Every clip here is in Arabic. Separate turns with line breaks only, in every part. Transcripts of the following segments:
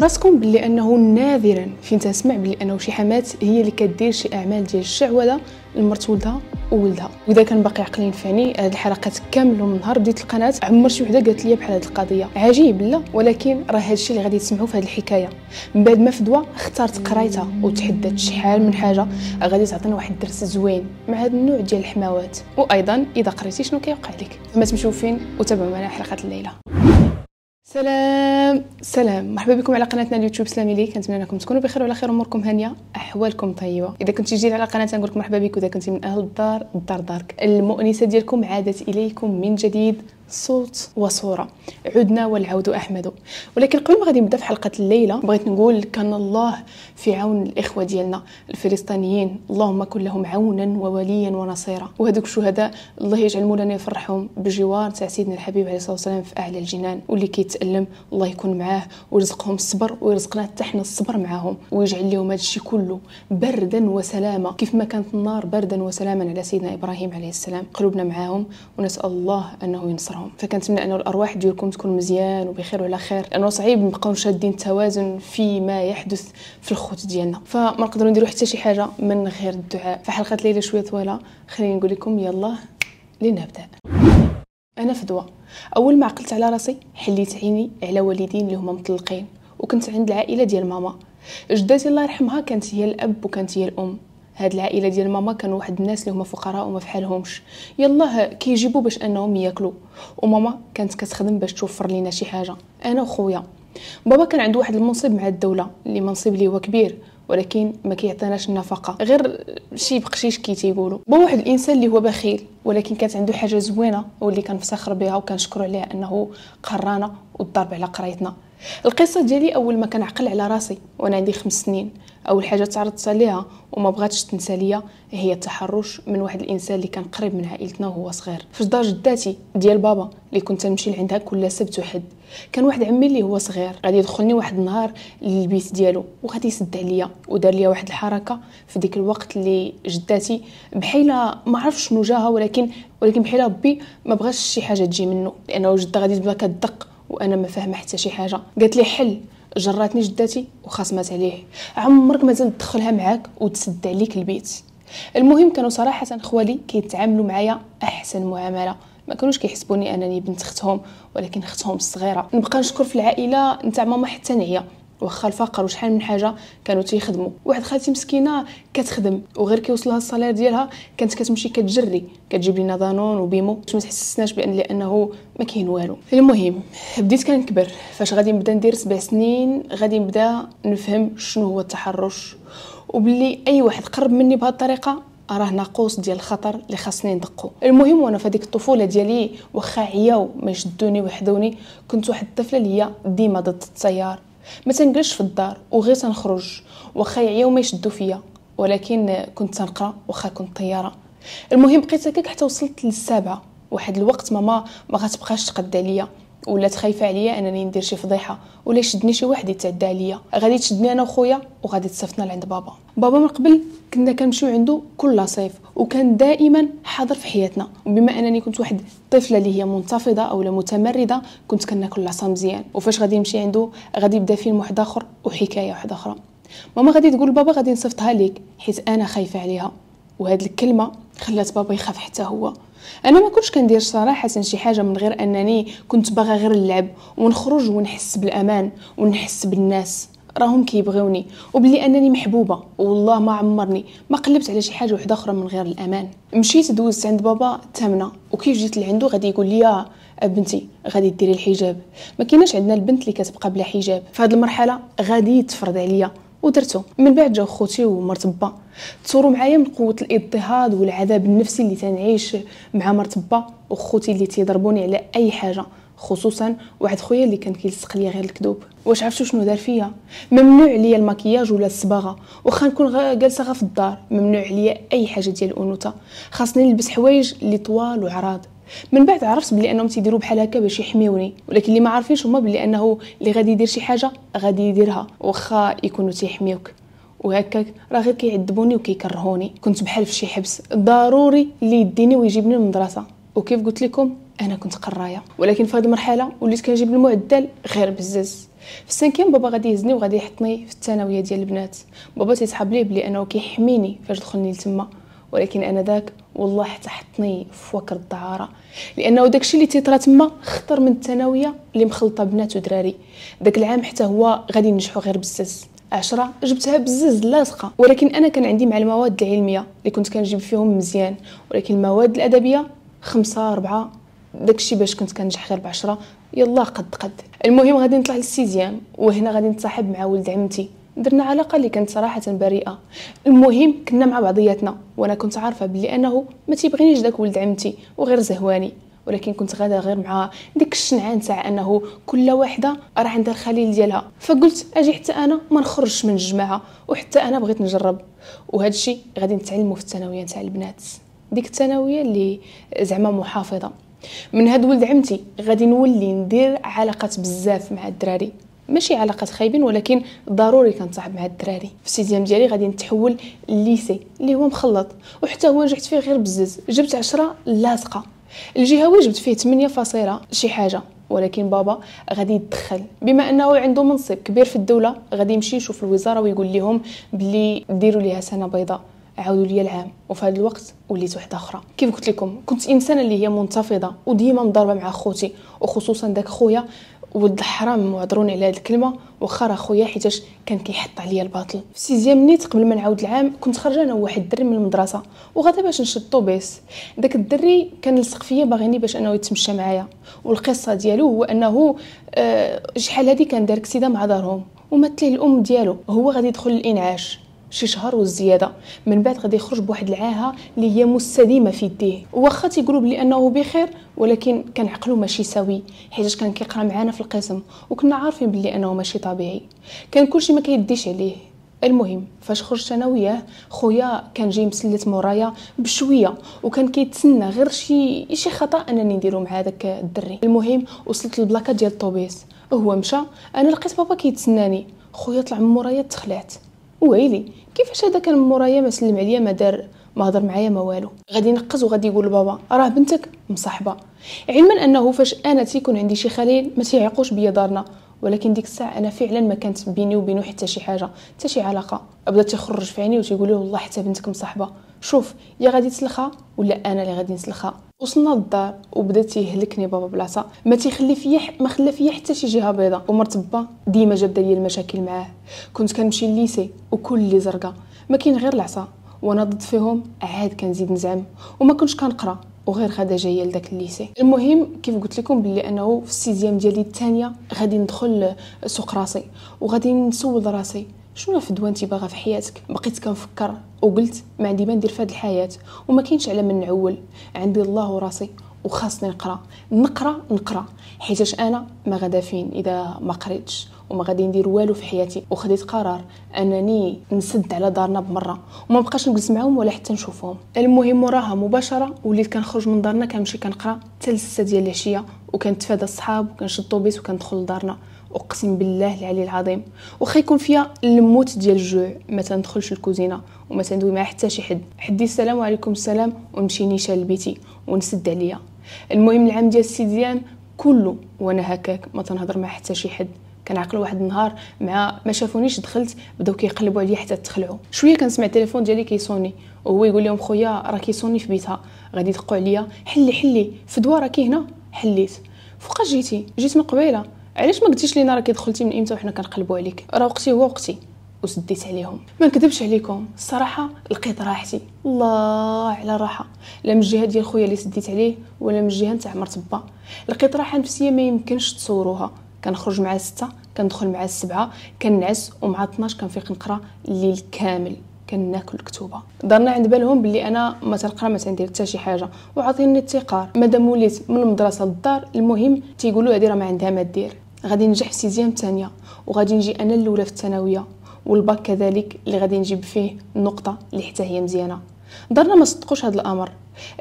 فراسكم بلي انه نادرا فين تسمع بلي انه شي حمات هي اللي كدير شي اعمال ديال الشعوذه لمرت ولدها وولدها واذا كان باقي عقلين فاني هاد الحلقات كامله من نهار بديت القناه عمر شي وحده قالت لي بحال هاد القضيه عجيب لا ولكن راه هادشي اللي غادي تسمعوه في هذه الحكايه من بعد ما فدوى اختارت قرايتها وتحددت شحال من حاجه غادي تعطينا واحد الدرس زوين مع هاد النوع ديال الحماوات وايضا اذا قريتي شنو كيوقع لك ما تمشيو فين وتابعوا معنا حلقه الليله سلام سلام مرحبا بكم على قناتنا اليوتيوب سلامي لي كنتمنى انكم تكونوا بخير وعلى خير اموركم هانيه احوالكم طيبه اذا كنت جديد على قناتنا نقول لكم مرحبا بك واذا كنت من اهل الدار الدار دارك المؤنسه ديالكم عادت اليكم من جديد صوت وصورة عدنا والعود أحمد ولكن قبل ما غادي نبدا في حلقة الليلة بغيت نقول كان الله في عون الإخوة ديالنا الفلسطينيين اللهم كن لهم عونا ووليا ونصيرا وهذوك الشهداء الله يجعل مولانا يفرحهم بجوار تاع سيدنا الحبيب عليه الصلاة والسلام في أعلى الجنان واللي كيتألم الله يكون معاه ويرزقهم الصبر ويرزقنا حتى حنا الصبر معاهم ويجعل لهم هذا الشيء كله بردا وسلامة كيف ما كانت النار بردا وسلاما على سيدنا إبراهيم عليه السلام قلوبنا معاهم ونسأل الله أنه ينصرهم معاهم فكنتمنى انه الارواح ديالكم تكون مزيان وبخير وعلى خير لانه صعيب نبقاو شادين التوازن فيما يحدث في الخوت ديالنا فما نقدروا نديروا حتى شي حاجه من غير الدعاء فحلقه ليله شويه طويله خليني نقول لكم يلا لنبدا انا فدوى اول ما عقلت على راسي حليت عيني على والدين اللي هما مطلقين وكنت عند العائله ديال ماما جداتي الله يرحمها كانت هي الاب وكانت هي الام هاد العائله ديال ماما كانوا واحد الناس اللي هما فقراء وما حالهمش يلا كيجيبوا باش انهم ياكلوا وماما كانت كتخدم باش توفر لينا شي حاجه انا وخويا بابا كان عنده واحد المنصب مع الدوله اللي منصب ليه هو كبير ولكن ما كيعطيناش النفقه غير شي بقشيش كي تيقولوا بابا واحد الانسان اللي هو بخيل ولكن كانت عنده حاجه زوينه واللي كنفتخر بها وكنشكرو عليها انه قرانا وضرب على قرايتنا القصه ديالي اول ما كنعقل على راسي وانا عندي خمس سنين اول حاجه تعرضت ليها وما بغاتش تنسى ليا هي التحرش من واحد الانسان اللي كان قريب من عائلتنا وهو صغير في دار جداتي ديال بابا اللي كنت نمشي لعندها كل سبت وحد كان واحد عمي اللي هو صغير غادي يدخلني واحد النهار للبيت ديالو وغادي يسد عليا ودار ليا واحد الحركه في ديك الوقت اللي جداتي بحيلا ما عرف شنو جاها ولكن ولكن بحيلا ربي ما بغاش شي حاجه تجي منه لانه جده غادي تبدا كتدق وانا ما فاهمه حتى شي حاجه قالت لي حل جراتني جداتي وخاصمات عليه عمرك ما تدخلها معاك وتسد عليك البيت المهم كانوا صراحه خوالي كيتعاملوا معايا احسن معامله ما كانوش كيحسبوني انني بنت اختهم ولكن اختهم الصغيره نبقى نشكر في العائله نتاع ماما حتى نعيا واخا الفقر وشحال من حاجه كانوا تيخدموا واحد خالتي مسكينه كتخدم وغير كيوصلها الصالير ديالها كانت كتمشي كتجري كتجيب لنا دانون وبيمو باش ما تحسسناش بان لانه ما كاين والو المهم بديت كنكبر فاش غادي نبدا ندير سبع سنين غادي نبدا نفهم شنو هو التحرش وبلي اي واحد قرب مني بهذه الطريقه راه ناقوس ديال الخطر اللي خاصني ندقو المهم وانا في هذيك الطفوله ديالي واخا عياو ما يشدوني وحدوني كنت واحد الطفله اللي هي ديما ضد التيار ما تنجلش في الدار وغير تنخرج واخا يعياو ما يشدو فيا ولكن كنت تنقرا واخا كنت طياره المهم بقيت هكاك حتى وصلت للسابعه واحد الوقت ماما ما غتبقاش تقد عليا ولات خايفه عليا انني ندير شي فضيحه ولا يشدني شي واحد يتعدى عليا غادي تشدني انا وخويا وغادي تصيفطنا لعند بابا بابا من قبل كنا كنمشيو عنده كل صيف وكان دائما حاضر في حياتنا بما انني كنت واحد الطفله اللي هي منتفضه او متمرده كنت كناكل العصا مزيان وفاش غادي نمشي عنده غادي يبدا فيلم واحد اخر وحكايه واحده اخرى ماما غادي تقول لبابا غادي نصيفطها ليك حيت انا خايفه عليها وهاد الكلمه خلات بابا يخاف حتى هو انا ما كنتش كندير صراحه شي حاجه من غير انني كنت باغا غير نلعب ونخرج ونحس بالامان ونحس بالناس راهم كيبغيوني وبلي انني محبوبه والله ما عمرني ما قلبت على شي حاجه وحده اخرى من غير الامان مشيت دوزت عند بابا الثامنه وكيف جيت لعندو غادي يقول لي بنتي غادي ديري الحجاب ما كيناش عندنا البنت اللي كتبقى بلا حجاب في هذه المرحله غادي يتفرض عليا ودرتو من بعد جاو خوتي ومرتبه تصوروا معايا من قوه الاضطهاد والعذاب النفسي اللي تنعيش مع مرتبه وخوتي اللي تيضربوني على اي حاجه خصوصا واحد خويا اللي كان كيلصق ليا غير الكذوب واش عرفتوا شنو دار فيا ممنوع عليا المكياج ولا الصباغه واخا نكون غا جالسه غا في الدار ممنوع عليا اي حاجه ديال الانوثه خاصني نلبس حوايج اللي طوال وعراض من بعد عرفت بلي انهم تيديروا بحال هكا باش يحميوني ولكن اللي ما عارفينش هما بلي انه اللي غادي يدير شي حاجه غادي يديرها واخا يكونوا تيحميوك وهكاك راه غير كيعذبوني وكيكرهوني كنت بحال في شي حبس ضروري اللي يديني ويجيبني للمدرسه وكيف قلت لكم انا كنت قرايه ولكن في هذه المرحله وليت كنجيب المعدل غير بزز في السنكيم بابا غادي يهزني وغادي يحطني في الثانويه ديال البنات بابا تيصحاب ليه بلي انه كيحميني فاش دخلني لتما ولكن انا ذاك والله حتى حطني في وكر الدعاره لانه داكشي اللي تيطرا تما خطر من الثانويه اللي مخلطه بنات ودراري داك العام حتى هو غادي ينجحوا غير بزز عشرة جبتها بزز لاصقه ولكن انا كان عندي مع المواد العلميه اللي كنت كنجيب فيهم مزيان ولكن المواد الادبيه خمسة أربعة داكشي باش كنت كنجح غير بعشرة يلا قد قد المهم غادي نطلع للسيزيام وهنا غادي نتصاحب مع ولد عمتي درنا علاقه اللي كانت صراحه بريئه المهم كنا مع بعضياتنا وانا كنت عارفه بلي انه ما تيبغينيش داك ولد عمتي وغير زهواني ولكن كنت غادا غير مع ديك الشنعان تاع انه كل واحده راه عندها الخليل ديالها فقلت اجي حتى انا ما نخرجش من الجماعه وحتى انا بغيت نجرب وهذا الشيء غادي نتعلمه في الثانويه تاع البنات ديك الثانويه اللي زعما محافظه من هاد ولد عمتي غادي نولي ندير علاقات بزاف مع الدراري ماشي علاقات خايبين ولكن ضروري كنتصاحب مع الدراري في السيزيام ديالي غادي نتحول لليسي اللي هو مخلط وحتى هو نجحت فيه غير بزز جبت عشرة لاصقه الجهوي جبت فيه 8 فاصيرة شي حاجه ولكن بابا غادي يتدخل بما انه عنده منصب كبير في الدوله غادي يمشي يشوف الوزاره ويقول لهم بلي ديروا ليها سنه بيضاء عاودوا لي العام وفي هذا الوقت وليت وحده اخرى كيف قلت لكم كنت انسانه اللي هي منتفضه وديما مضاربه مع خوتي وخصوصا داك خويا ولد الحرام وعذروني على هذه الكلمه واخا راه خويا حيتاش كان كيحط عليا الباطل في سيزيام نيت قبل ما نعاود العام كنت خارجه انا وواحد الدري من المدرسه وغدا باش نشد الطوبيس داك الدري كان لصق فيا باغيني باش انه يتمشى معايا والقصه ديالو هو انه آه، شحال هذه كان دار كسيده مع دارهم ومات ليه الام ديالو هو غادي يدخل للانعاش شي شهر والزياده من بعد غادي يخرج بواحد العاهه اللي هي مستديمه في يديه واخا تيقولوا بلي انه بخير ولكن كان عقله ماشي سوي حيت كان كيقرا معانا في القسم وكنا عارفين بلي انه ماشي طبيعي كان كلشي ما كيديش عليه المهم فاش خرجت انا وياه خويا كان جاي مسلت مورايا بشويه وكان كيتسنى غير شي شي خطا انني نديرو مع هذاك الدري المهم وصلت للبلاكه ديال الطوبيس هو مشى انا لقيت بابا كيتسناني خويا طلع من مورايا تخلعت ويلي كيفاش هذا كان مورايا ما سلم عليا ما دار ما هضر معايا ما والو غادي ينقز وغادي يقول لبابا راه بنتك مصاحبه علما انه فاش انا تيكون عندي شي خليل ما تيعيقوش بيا دارنا ولكن ديك الساعه انا فعلا ما كانت بيني وبينه حتى شي حاجه حتى شي علاقه بدا تيخرج في عيني وتيقول لي والله حتى بنتك مصاحبه شوف يا غادي تسلخا ولا انا اللي غادي نسلخا وصلنا للدار وبدا تيهلكني بابا بلاصه ما تيخلي فيا ما خلى فيا حتى شي جهه بيضاء ومرتبه ديما جاب ليا المشاكل معاه كنت كنمشي لليسي وكل اللي زرقاء ما كاين غير العصا وانا ضد فيهم عاد كنزيد نزعم وما كنتش كنقرا وغير غدا جايه لذاك الليسي المهم كيف قلت لكم بلي انه في السيزيام ديالي الثانيه غادي ندخل سوق راسي وغادي نسول راسي شنو في دوان انت باغا في حياتك بقيت كنفكر وقلت ما عندي ما ندير في الحياه وما كاينش على من نعول عندي الله وراسي وخاصني نقرا نقرا نقرا حيتاش انا ما غدا فين اذا ما قريتش وما غادي ندير والو في حياتي وخديت قرار انني نسد على دارنا بمره وما بقاش نجلس معاهم ولا حتى نشوفهم المهم موراها مباشره وليت كنخرج من دارنا كنمشي كنقرا حتى للسته ديال العشيه وكنتفادى الصحاب وكنشد الطوبيس وكندخل لدارنا اقسم بالله العلي العظيم واخا يكون فيا الموت ديال الجوع ما تندخلش الكوزينه وما تندوي مع حتى شي حد حدي السلام وعليكم السلام ونمشي نيشان لبيتي ونسد عليا المهم العام ديال السيديان كله وانا هكاك ما تنهضر مع حتى شي حد كنعقل واحد النهار مع ما شافونيش دخلت بداو كيقلبوا عليا حتى تخلعوا شويه كنسمع التليفون ديالي كيصوني وهو يقول لهم خويا راه كيصوني في بيتها غادي يدقوا عليا حلي حلي دوا راكي هنا حليت فوقاش جيتي جيت من قبيله علاش ما قلتيش لينا راكي دخلتي من امتى وحنا كنقلبوا عليك راه وقتي هو وقتي وسديت عليهم ما نكذبش عليكم الصراحه لقيت راحتي الله على راحه لا من الجهه ديال خويا اللي سديت عليه ولا من الجهه نتاع مرتبه لقيت راحه نفسيه ما يمكنش تصوروها كنخرج مع ستة كندخل مع السبعة كنعس ومع 12 كنفيق نقرا الليل كامل كناكل الكتوبه ضرنا عند بالهم بلي انا ما تنقرا ما تندير حتى شي حاجه وعاطيني التقار مادام وليت من المدرسه للدار المهم تيقولوا هذه راه ما عندها ما دير غادي ننجح في سيزيام ثانيه وغادي نجي انا الاولى في الثانويه والباك كذلك اللي غادي نجيب فيه النقطه اللي حتى هي مزيانه ضرنا ما صدقوش هذا الامر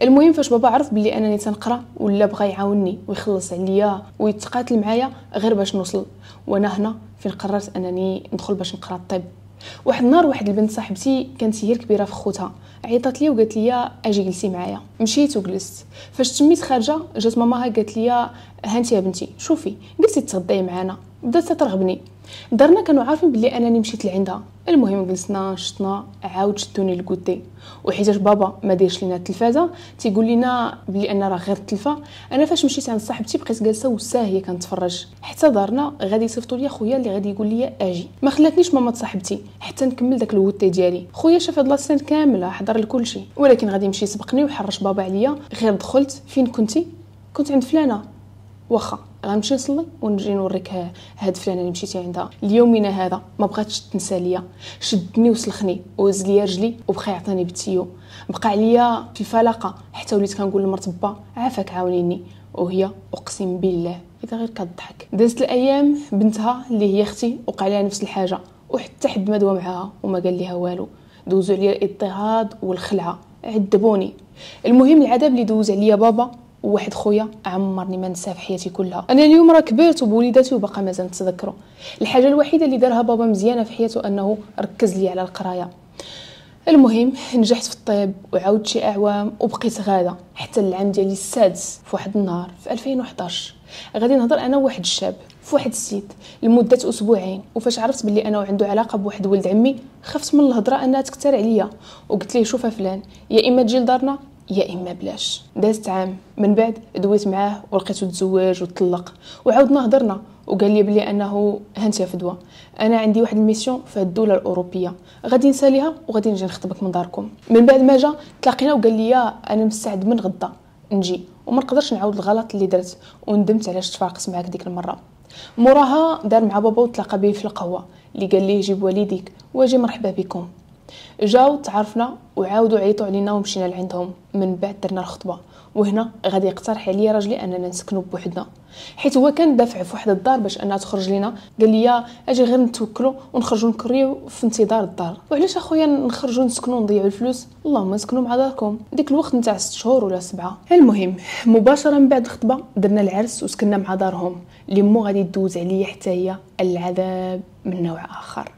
المهم فاش بابا عرف بلي انني تنقرا ولا بغى يعاوني ويخلص عليا ويتقاتل معايا غير باش نوصل وانا هنا فين قررت انني ندخل باش نقرا الطب واحد النهار واحد البنت صاحبتي كانت هي الكبيره في خوتها عيطت لي وقالت لي اجي جلسي معايا مشيت وجلست فاش تميت خارجه جات ماماها قالت لي هانتي يا بنتي شوفي جلسي تغدي معانا بدات ترغبني دارنا كانوا عارفين بلي انني مشيت لعندها المهم جلسنا شطنا عاود شدوني الكوتي وحيتاش بابا ما دايرش لينا التلفازه تيقول لينا بلي انا راه غير التلفه انا فاش مشيت عند صاحبتي بقيت جالسه وسا هي كنتفرج حتى دارنا غادي يصيفطوا ليا خويا اللي غادي يقول لي اجي ما خلاتنيش ماما صاحبتي حتى نكمل داك الوتي ديالي خويا شاف هاد لاسين كامله حضر لكل شيء ولكن غادي يمشي يسبقني وحرش بابا عليا غير دخلت فين كنتي كنت عند فلانه واخا غنمشي نصلي ونجي نوريك هاد فلانه اللي مشيتي عندها ليومنا هذا ما بغاتش تنسى ليا شدني وسلخني وهز ليا رجلي وبقى يعطيني بالتيو بقى عليا في فلقه حتى وليت كنقول لمرتبه عافاك عاونيني وهي اقسم بالله اذا غير كضحك دازت الايام بنتها اللي هي اختي وقع لها نفس الحاجه وحتى حد ما دوا معاها وما قال ليها والو دوزوا عليا الاضطهاد والخلعه عذبوني المهم العذاب اللي دوز عليا بابا وواحد خويا عمرني ما نساه في حياتي كلها انا اليوم راه كبرت وبوليداتي وباقا مازال نتذكره الحاجه الوحيده اللي دارها بابا مزيانه في حياته انه ركز لي على القرايه المهم نجحت في الطب وعاودت شي اعوام وبقيت غاده حتى العام ديالي السادس في واحد النهار في 2011 غادي نهضر انا وواحد الشاب في واحد السيت لمده اسبوعين وفاش عرفت بلي انا عنده علاقه بواحد ولد عمي خفت من الهضره انها تكتر عليا وقلت ليه شوف فلان يا اما تجي لدارنا يا اما بلاش دازت عام من بعد دويت معاه ولقيتو تزوج وطلق وعاودنا هضرنا وقال لي بلي انه هانت فدوى انا عندي واحد الميسيون في الدوله الاوروبيه غادي نساليها وغادي نجي نخطبك من داركم من بعد ما جا تلاقينا وقال لي انا مستعد من غدا نجي وما نقدرش نعاود الغلط اللي درت وندمت علاش تفارقت معاك ديك المره موراها دار مع بابا وتلاقى به في القهوه اللي قال لي جيب والديك واجي مرحبا بكم جاو تعرفنا وعاودوا عيطوا علينا ومشينا لعندهم من بعد درنا الخطبه وهنا غادي يقترح عليا راجلي اننا نسكنوا بوحدنا حيت هو كان دافع في واحد الدار باش انها تخرج لينا قال لي اجي غير نتوكلوا ونخرجوا نكريو في انتظار الدار وعلاش اخويا نخرجوا نسكنوا نضيعوا الفلوس اللهم نسكنوا مع داركم ديك الوقت نتاع 6 شهور ولا سبعة المهم مباشره من بعد الخطبه درنا العرس وسكننا مع دارهم اللي مو غادي تدوز عليا حتى هي العذاب من نوع اخر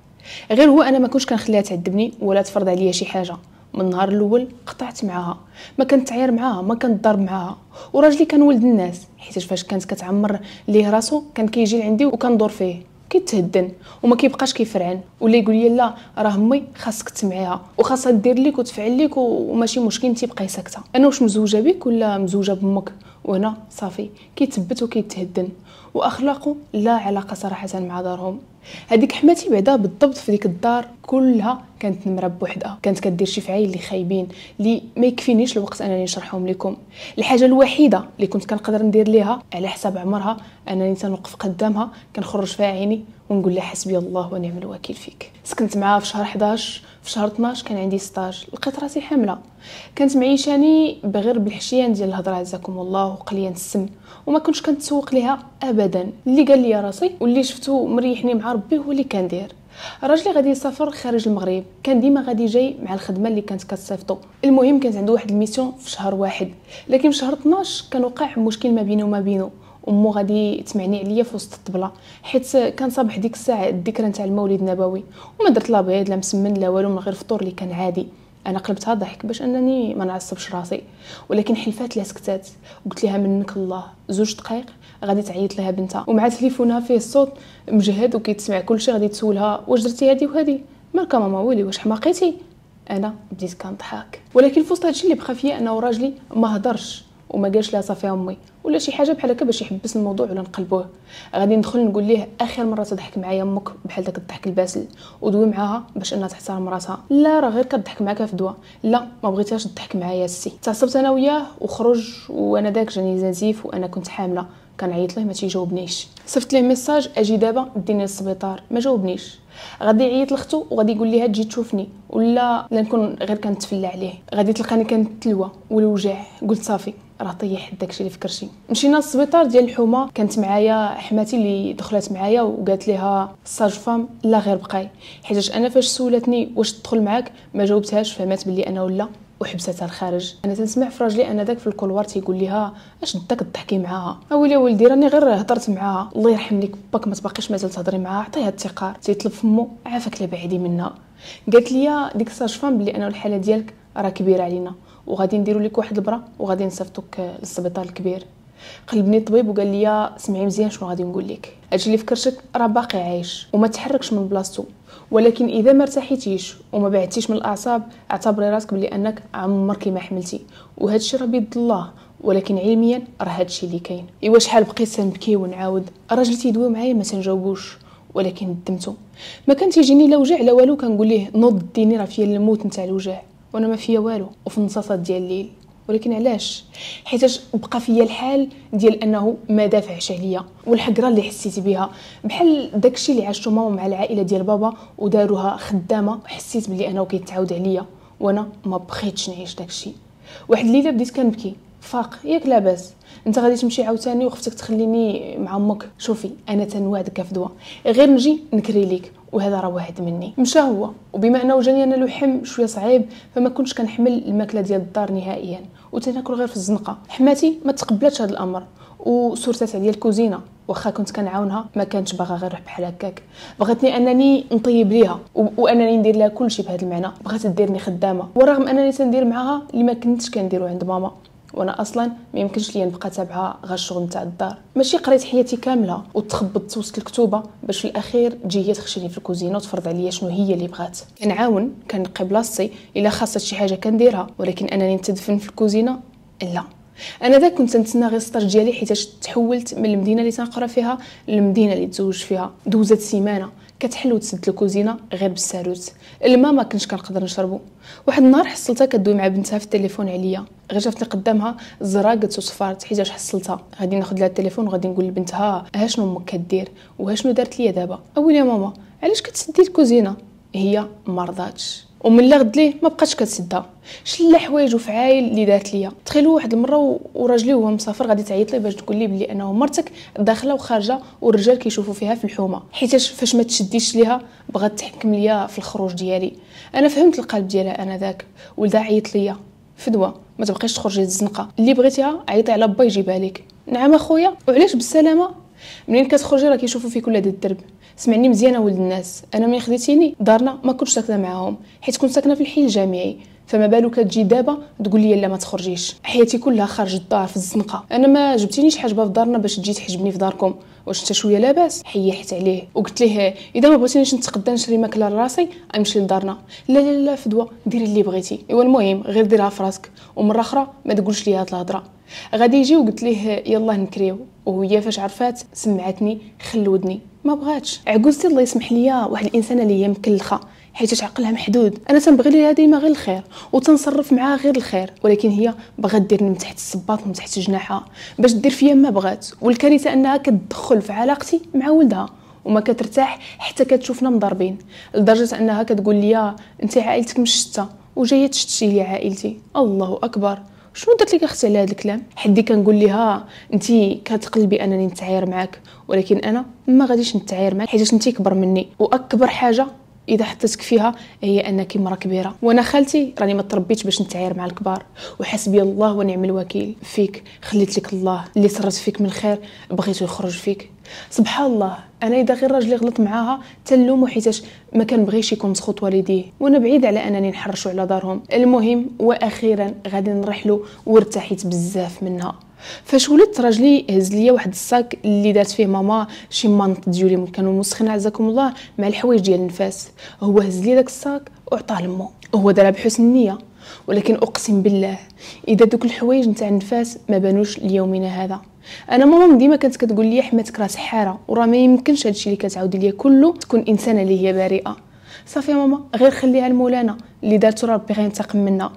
غير هو انا ما كنتش كنخليها تعذبني ولا تفرض عليا شي حاجه من النهار الاول قطعت معاها ما تعير معاها ما ضرب معاها وراجلي كان ولد الناس حيت فاش كانت كتعمر ليه راسو كان كيجي لعندي وكندور فيه كيتهدن وما كيبقاش كيفرعن ولا يقول لي لا راه امي خاصك تسمعيها وخاصها دير ليك وتفعل ليك وماشي مشكل انت بقاي ساكته انا واش مزوجه بك ولا مزوجه بامك وهنا صافي كيتثبت وكيتهدن واخلاقه لا علاقه صراحه مع دارهم هذيك حماتي بعدا بالضبط في ديك الدار كلها كانت نمره بوحدها كانت كدير شي فعايل اللي خايبين اللي ما يكفينيش الوقت انني نشرحهم لكم الحاجه الوحيده اللي كنت كنقدر ندير ليها على حساب عمرها انني تنوقف قدامها كنخرج فيها عيني ونقول له حسبي الله ونعم الوكيل فيك سكنت معاه في شهر 11 في شهر 12 كان عندي ستاج لقيت راسي حامله كانت معيشاني بغير بالحشيان ديال الهضره عزكم الله وقليا السم وما كنتش كنتسوق ليها ابدا اللي قال لي راسي واللي شفتو مريحني مع ربي هو اللي كندير راجلي غادي يسافر خارج المغرب كان ديما غادي جاي مع الخدمه اللي كانت كتصيفطو المهم كانت عنده واحد الميسيون في شهر واحد لكن في شهر 12 كان وقع مشكل ما بينه وما بينه امو غادي تمعني عليا في وسط الطبله حيت كان صباح ديك الساعه الذكرى نتاع المولد النبوي وما درت لا بيض لا مسمن لا والو من غير فطور اللي كان عادي انا قلبتها ضحك باش انني ما نعصبش راسي ولكن حلفات لها سكتات قلت لها منك الله زوج دقائق غادي تعيط لها بنتها ومع تليفونها فيه الصوت مجهد وكيتسمع كلشي غادي تسولها واش درتي هادي وهادي مالك ماما ويلي واش حماقيتي انا بديت كنضحك ولكن في وسط هادشي اللي بخا فيا انا وراجلي ما هضرش وما قالش لها صافي امي ولا شي حاجه بحال هكا باش يحبس الموضوع ولا نقلبوه غادي ندخل نقول ليه اخر مره تضحك معايا امك بحال داك الضحك الباسل ودوي معاها باش انها تحترم راسها لا راه غير كضحك معاك في دواء لا ما بغيتهاش تضحك معايا السي تعصبت انا وياه وخرج وانا داك جاني زنزيف وانا كنت حامله كنعيط ليه ما تيجاوبنيش صيفط ليه ميساج اجي دابا ديني للسبيطار ما جاوبنيش غادي يعيط لختو وغادي يقول ليها تجي تشوفني ولا لنكون غير كنتفلى عليه غادي تلقاني كنتلوى والوجع قلت صافي راه طيح داكشي اللي كرشي مشينا للسبيطار ديال الحومه كانت معايا حماتي اللي دخلت معايا وقالت ليها الساج فام لا غير بقاي حيت انا فاش سولتني واش تدخل معاك ما جاوبتهاش فهمت بلي انا ولا وحبستها الخارج انا تنسمع في راجلي انا داك في الكولوار تيقول ليها اش داك تضحكي معاها اولي ولدي راني غير هضرت معاها الله يرحم ليك باك ما تبقيش مازال تهضري معاها عطيها التقار تيطلب فمو عافاك لا بعيدي منها قالت ليا ديك الساج فام بلي انا الحاله ديالك راه كبيره علينا وغادي نديروا لك واحد البرا وغادي نصيفطوك للسبيطار الكبير قلبني الطبيب وقال لي سمعي مزيان شنو غادي نقول لك هادشي اللي في كرشك راه باقي عايش وما تحركش من بلاصتو ولكن اذا ما ارتحيتيش وما بعتيش من الاعصاب اعتبري راسك بلي انك عمرك ما حملتي وهادشي راه بيد الله ولكن علميا راه هادشي اللي كاين ايوا شحال بقيت تنبكي ونعاود الراجل تيدوي معايا ما تنجاوبوش ولكن ندمتو ما كان تيجيني لا وجع لا والو كنقول ليه نوض ديني راه فيا الموت نتاع الوجع وانا ما فيا والو وفي النصاصات ديال الليل ولكن علاش حيتاش بقى فيا الحال ديال انه ما دافعش عليا والحقره اللي حسيت بها بحال داكشي اللي عاشتو ماما مع العائله ديال بابا وداروها خدامه حسيت بلي انه كيتعاود عليا وانا ما بغيتش نعيش داكشي واحد الليله بديت كنبكي فاق ياك لاباس انت غادي تمشي عاوتاني وخفتك تخليني مع امك شوفي انا تنوعدك كفدوه غير نجي نكري ليك وهذا راه واحد مني مشى هو وبما انه جاني انا الوحم شويه صعيب فما كنتش كنحمل الماكله ديال الدار نهائيا وتناكل غير في الزنقه حماتي ما تقبلتش هذا الامر وسورتات عليا الكوزينه واخا كنت كنعاونها ما كانتش باغا غير بحال هكاك بغاتني انني نطيب ليها وانني ندير لها كلشي بهذا المعنى بغات ديرني خدامه ورغم انني تندير معاها اللي ما كنتش كنديرو عند ماما وانا اصلا ما يمكنش ليا نبقى تابعه غير الشغل نتاع الدار ماشي قريت حياتي كامله وتخبطت وسط الكتوبه باش في الاخير تجي هي تخشيني في الكوزينه وتفرض عليا شنو هي اللي بغات كنعاون كنقي بلاصتي الا خاصت شي حاجه كنديرها ولكن انني نتدفن في الكوزينه لا انا ذاك كنت نتسنى غير السطاج ديالي حيت تحولت من المدينه اللي تنقرا فيها للمدينه اللي تزوج فيها دوزت سيمانه كتحل وتسد الكوزينه غير بالساروت الماء ما كنش كنقدر نشربو واحد النهار حصلتها كدوي مع بنتها في التليفون عليا غير شافتني قدامها زراقت وصفرت حيتاش حصلتها غادي ناخذ لها التليفون وغادي نقول لبنتها ها شنو امك كدير وها شنو دارت ليا دابا اولي يا ماما علاش كتسدي الكوزينه هي مرضاتش ومن اللي غد ليه ما بقاش كتسدها شلا حوايج عايل اللي دارت ليا تخيلوا واحد المره وراجلي وهو مسافر غادي تعيط لي باش تقول لي بلي انه مرتك داخله وخارجه والرجال كيشوفوا فيها في الحومه حيت فاش ما تشديش ليها بغات تحكم ليا في الخروج ديالي انا فهمت القلب ديالها انا ذاك ولدا عيط ليا فدوى ما تبقيش تخرجي للزنقه اللي بغيتيها عيطي على با يجيبها لك نعم اخويا وعلاش بالسلامه منين كتخرجي راه كيشوفوا فيك ولاد الدرب سمعني مزيان ولد الناس انا ملي خديتيني دارنا ما كنتش ساكنه معاهم حيت كنت ساكنه في الحي الجامعي فما بالك تجي دابا تقول لي لا ما تخرجيش حياتي كلها خارج الدار في الزنقه انا ما جبتينيش حاجبه في دارنا باش تجي تحجبني في داركم واش انت شويه لاباس حيحت عليه وقلت ليه اذا ما بغيتينيش نتقدى نشري ماكله لراسي غنمشي لدارنا لا لا لا فدوى ديري اللي بغيتي ايوا المهم غير ديرها في راسك ومره اخرى ما تقولش لي هاد الهضره غادي يجي وقلت ليه يلاه نكريو وهي فاش عرفات سمعتني خلودني ما بغاتش عجوزتي الله يسمح ليا واحد الانسانه اللي هي مكلخه حيت عقلها محدود انا تنبغي ليها ديما غير الخير وتنصرف معاها غير الخير ولكن هي باغا ديرني من تحت الصباط ومن تحت جناحها باش دير فيا ما بغات والكارثه انها كتدخل في علاقتي مع ولدها وما كترتاح حتى كتشوفنا مضاربين لدرجه انها كتقول لي انت عائلتك مشتة وجايه تشتي لي عائلتي الله اكبر شنو درت لك اختي على هذا الكلام حدي كنقول ليها انت كتقلبي انني نتعاير معاك ولكن انا ما غاديش نتعاير معاك حيت انت كبر مني واكبر حاجه اذا حطيتك فيها هي انك مرا كبيره وانا خالتي راني ما تربيتش باش نتعاير مع الكبار وحسبي الله ونعم الوكيل فيك خليت لك الله اللي سرت فيك من الخير بغيتو يخرج فيك سبحان الله انا اذا غير راجلي غلط معاها تنلومو حيتاش ما كنبغيش يكون مسخوط والديه وانا بعيد على انني نحرشو على دارهم المهم واخيرا غادي نرحلو وارتحيت بزاف منها فاش ولدت راجلي هز ليا واحد الصاك اللي دارت فيه ماما شي مانط ديولي كانوا مسخين عزاكم الله مع الحوايج ديال النفاس هو هز لي داك الصاك وعطاه لمو هو دارها بحسن النيه ولكن اقسم بالله اذا دوك الحوايج نتاع النفاس ما بانوش ليومنا هذا انا ماما ديما كانت كتقول لي حماتك راه سحاره وراه ما يمكنش هادشي اللي كتعاود ليا كله تكون انسانه اللي هي بريئه صافي ماما غير خليها لمولانا اللي دارتو ربي غينتقم منا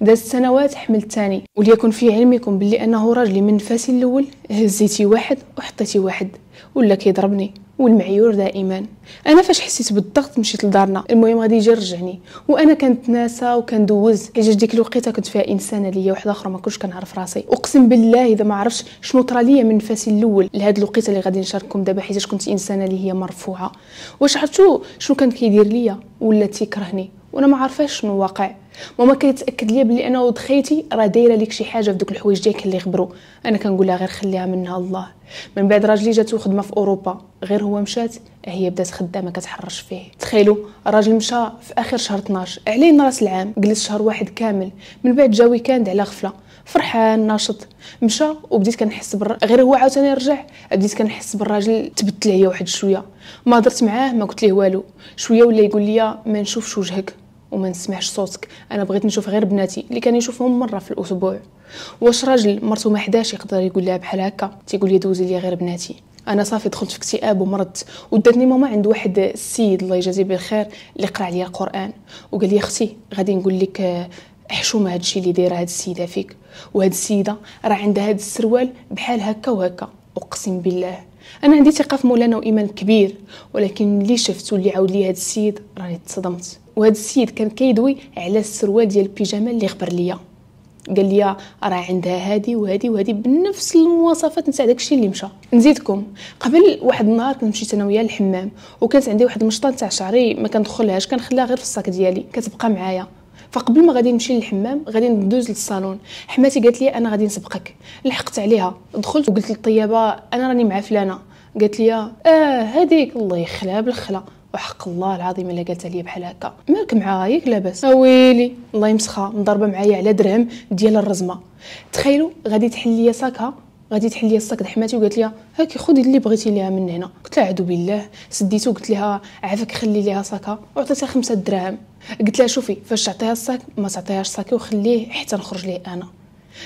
دازت سنوات حملت ثاني وليكن في علمكم بلي انه راجلي من نفاسي الاول هزيتي واحد وحطيتي واحد ولا كيضربني والمعيور دائما انا فاش حسيت بالضغط مشيت لدارنا المهم غادي يجي رجعني وانا كنتناسى وكندوز حيت ديك الوقيته كنت فيها انسانه ليا وحده اخرى ما كنتش كنعرف راسي اقسم بالله اذا ما عرفتش شنو طرا ليا من فاسي الاول لهاد الوقيته اللي غادي نشارككم دابا حيت كنت انسانه اللي هي مرفوعه واش عرفتوا شنو كان كيدير ليا ولا تيكرهني وانا ما عارفاش شنو واقع ماما كيتاكد ليا بلي انا ودخيتي راه دايره ليك شي حاجه في دوك الحوايج ديالك اللي غبروا انا كنقول لها غير خليها منها الله من بعد راجلي جاتو خدمه في اوروبا غير هو مشات هي بدات خدامه كتحرش فيه تخيلوا راجل مشى في اخر شهر 12 علين راس العام جلس شهر واحد كامل من بعد جا ويكاند على غفله فرحان ناشط مشى وبديت كنحس بر... غير هو عاوتاني رجع بديت كنحس بالراجل تبدل عليا واحد شويه ما هضرت معاه ما قلت ليه والو شويه ولا يقول لي ما نشوفش وجهك وما نسمعش صوتك انا بغيت نشوف غير بناتي اللي كان يشوفهم مره في الاسبوع واش راجل مرتو ما حداش يقدر يقول لها بحال هكا تيقول لي دوزي لي غير بناتي انا صافي دخلت في اكتئاب ومرضت وداتني ماما عند واحد السيد الله يجازيه بالخير اللي قرا عليا القران وقال لي اختي غادي نقول لك آه، حشومه هادشي اللي دايره هاد السيده فيك وهاد السيده راه عندها هاد السروال بحال هكا وهكا اقسم بالله انا عندي ثقه في مولانا وايمان كبير ولكن ملي شفت واللي عاود لي هذا السيد راني تصدمت وهذا السيد كان كيدوي على السروال ديال البيجامه اللي خبر ليا قال لي راه عندها هادي وهادي وهادي بنفس المواصفات نتاع داكشي اللي مشى نزيدكم قبل واحد النهار كنت مشيت انا وياه للحمام وكانت عندي واحد المشطه نتاع شعري ما كندخلهاش كنخليها غير في الصاك ديالي كتبقى معايا فقبل ما غادي نمشي للحمام غادي ندوز للصالون حماتي قالت لي انا غادي نسبقك لحقت عليها دخلت وقلت للطيابه انا راني مع فلانه قالت لي اه هذيك الله يخلها بالخلا وحق الله العظيم الا قالت لي بحال هكا مالك معاها ياك لاباس اويلي آه، الله يمسخها مضربه معايا على درهم ديال الرزمه تخيلوا غادي تحل لي ساكها غادي تحل لي الصاك حماتي وقالت لي هاكي خذي اللي بغيتي ليها من هنا قلت لها عدو بالله سديتو قلت لها عافاك خلي ليها صاكها وعطيتها خمسة دراهم قلت لها شوفي فاش تعطيها الصاك ما تعطيهاش صاكي وخليه حتى نخرج ليه انا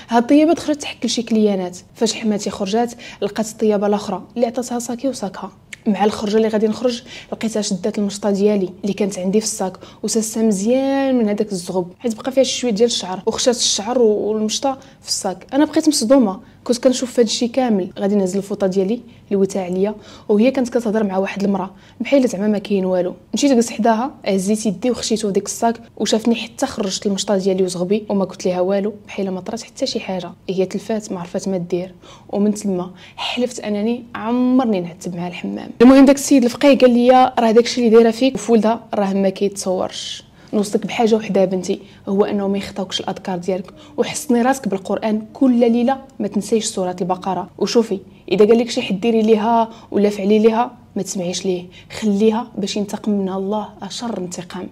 هاد الطيابه دخلت تحكي لشي كليانات فاش حماتي خرجات لقات الطيابه الاخرى اللي عطاتها صاكي وصاكها مع الخرجه اللي غادي نخرج لقيتها شدات المشطه ديالي اللي كانت عندي في الصاك وساسها مزيان من هذاك الزغب حيت بقى فيها شويه ديال الشعر وخشات الشعر والمشطه في الصاك انا بقيت مصدومه كنت كنشوف هذا الشيء كامل غادي نهز الفوطه ديالي لوتا عليا وهي كانت كتهضر مع واحد المراه بحال زعما ما كاين والو مشيت جلست حداها هزيت يدي وخشيتو ديك الصاك وشافني حتى خرجت المشطه ديالي وزغبي وما قلت ليها والو بحال ما طرات حتى شي حاجه هي تلفات ما عرفات ما دير ومن تما حلفت انني عمرني نعتب معها الحمام المهم داك السيد الفقيه قال لي راه داكشي اللي دايره فيك وفولدها راه ما كيتصورش نوصيك بحاجه وحده بنتي هو انه ما يخطاوكش الاذكار ديالك وحصني راسك بالقران كل ليله ما تنسيش سوره البقره وشوفي اذا قال لك شي حد ديري ليها ولا فعلي ليها ما تسمعيش ليه خليها باش ينتقم منها الله اشر انتقام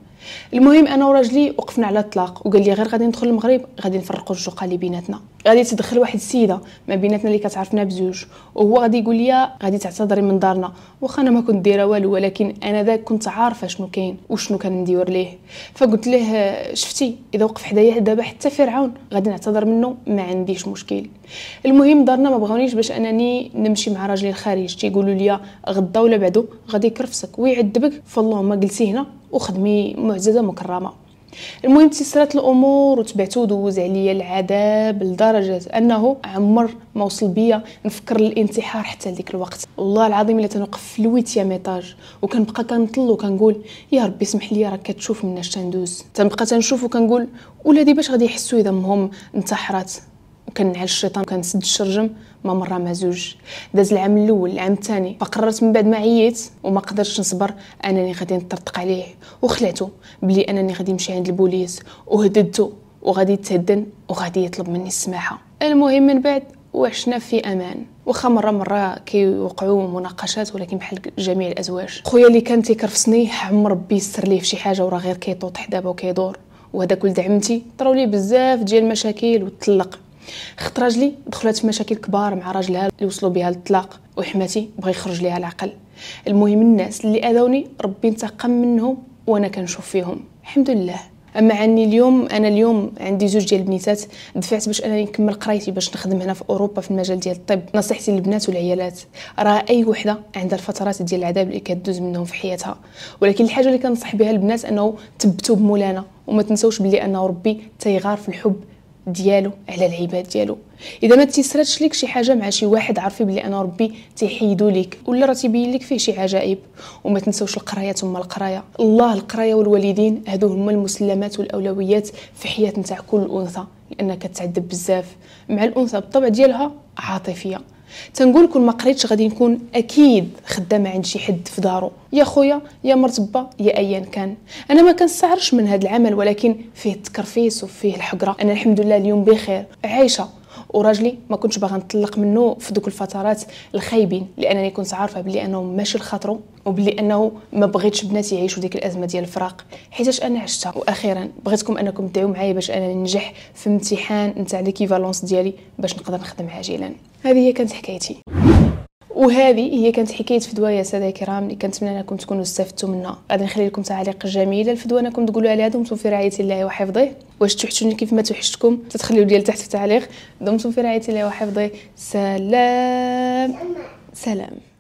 المهم انا وراجلي وقفنا على الطلاق وقال لي غير غادي ندخل المغرب غادي نفرقوا الجوقه اللي بيناتنا غادي تدخل واحد السيده ما بيناتنا اللي كتعرفنا بزوج وهو غادي يقول لي غادي تعتذري من دارنا واخا انا ما كنت دايره والو ولكن انا ذاك كنت عارفه شنو كاين وشنو كان ندير ليه فقلت ليه شفتي اذا وقف حدايا دابا حتى فرعون غادي نعتذر منه ما عنديش مشكل المهم دارنا ما بغاونيش باش انني نمشي مع راجلي الخارج تيقولوا لي غدا ولا بعدو غادي يكرفسك ويعذبك ما جلسي هنا وخدمي معززه مكرمه المهم تيسرات الامور وتبعته دوز عليا العذاب لدرجه انه عمر ما وصل بيا نفكر الانتحار حتى لديك الوقت والله العظيم الا تنوقف في الويتيا ميطاج وكنبقى كنطل وكنقول يا ربي اسمح لي راك كتشوف مناش تندوز تنبقى تنشوف وكنقول ولادي باش غادي يحسوا اذا مهم انتحرت وكنعل الشيطان وكنسد الشرجم ما مره ما زوج داز العام الاول العام الثاني فقررت من بعد ما عييت وما قدرتش نصبر انني غادي نطرطق عليه وخلعته بلي انني غادي نمشي عند البوليس وهددته وغادي يتهدن وغادي يطلب مني السماحه المهم من بعد وعشنا في امان واخا مره مره كيوقعوا مناقشات ولكن بحال جميع الازواج خويا اللي كان تيكرفسني عمر ربي يسر ليه في شي حاجه وراه غير كيطوطح دابا وكيدور وهذا كل دعمتي طراو ليه بزاف ديال المشاكل وتطلق خط راجلي دخلت في مشاكل كبار مع راجلها اللي وصلوا بها للطلاق وحماتي بغى يخرج ليها العقل المهم الناس اللي اذوني ربي انتقم منهم وانا كنشوف فيهم الحمد لله اما عني اليوم انا اليوم عندي زوج ديال البنيتات دفعت باش انا نكمل قرايتي باش نخدم هنا في اوروبا في المجال ديال الطب نصيحتي للبنات والعيالات راه اي وحده عندها الفترات ديال العذاب اللي كدوز منهم في حياتها ولكن الحاجه اللي كنصح بها البنات انه تبتوا بمولانا وما تنسوش بلي انه ربي تيغار في الحب ديالو على العباد ديالو اذا ما تيسراتش لك شي حاجه مع شي واحد عارفي بلي انا ربي تيحيدو لك ولا راه تيبين لك فيه شي عجائب وما تنساوش القرايه ثم القرايه الله القرايه والوالدين هادو هما المسلمات والاولويات في حياه نتاع كل انثى لانها كتعذب بزاف مع الانثى بالطبع ديالها عاطفيه تنقول لكم ما قريتش غادي نكون اكيد خدامه عند شي حد في دارو يا خويا يا مرتبه يا ايا كان انا ما كنستعرش من هذا العمل ولكن فيه التكرفيس وفيه الحقره انا الحمد لله اليوم بخير عايشه وراجلي ما كنتش باغا نطلق منه في دوك الفترات الخايبين لانني كنت عارفه بلي انه ماشي لخاطرو وبلي انه ما بغيتش بناتي يعيشوا ديك الازمه ديال الفراق حيتاش انا عشتها واخيرا بغيتكم انكم تدعوا معايا باش انا ننجح في امتحان نتاع ليكيفالونس ديالي باش نقدر نخدم عاجلا هذه هي كانت حكايتي وهذه هي كانت حكايه فدوى يا ساده الكرام اللي كنتمنى انكم تكونوا استفدتوا منها غادي نخلي لكم تعليق جميله الفدوى انكم تقولوا عليها دمتم في رعايه الله وحفظه واش توحشتوني كيف ما توحشتكم تتخليو ديال تحت في التعليق دمتم في رعايه الله وحفظه سلام سلام